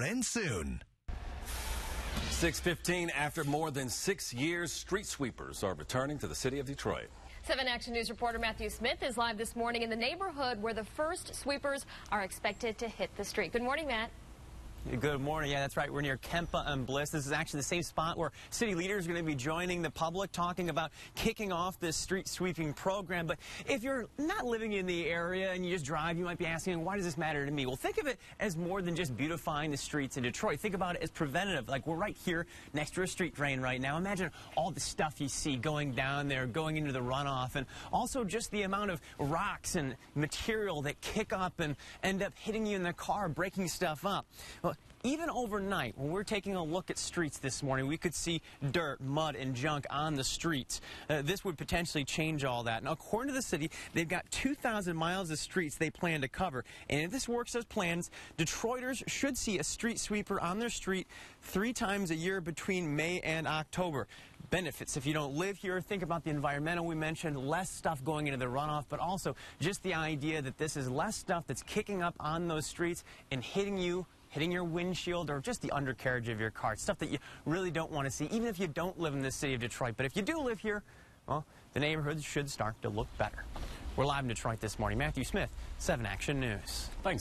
End soon. 615 after more than six years, street sweepers are returning to the city of Detroit. 7 Action News reporter Matthew Smith is live this morning in the neighborhood where the first sweepers are expected to hit the street. Good morning, Matt. Good morning. Yeah, that's right. We're near Kempa and Bliss. This is actually the same spot where city leaders are going to be joining the public, talking about kicking off this street sweeping program. But if you're not living in the area and you just drive, you might be asking, why does this matter to me? Well, think of it as more than just beautifying the streets in Detroit. Think about it as preventative. Like we're right here next to a street drain right now. Imagine all the stuff you see going down there, going into the runoff, and also just the amount of rocks and material that kick up and end up hitting you in the car, breaking stuff up. Well, but even overnight, when we're taking a look at streets this morning, we could see dirt, mud, and junk on the streets. Uh, this would potentially change all that. And according to the city, they've got 2,000 miles of streets they plan to cover. And if this works as plans, Detroiters should see a street sweeper on their street three times a year between May and October. Benefits if you don't live here, think about the environmental we mentioned, less stuff going into the runoff, but also just the idea that this is less stuff that's kicking up on those streets and hitting you hitting your windshield or just the undercarriage of your car. stuff that you really don't want to see, even if you don't live in the city of Detroit. But if you do live here, well, the neighborhoods should start to look better. We're live in Detroit this morning. Matthew Smith, 7 Action News. Thanks.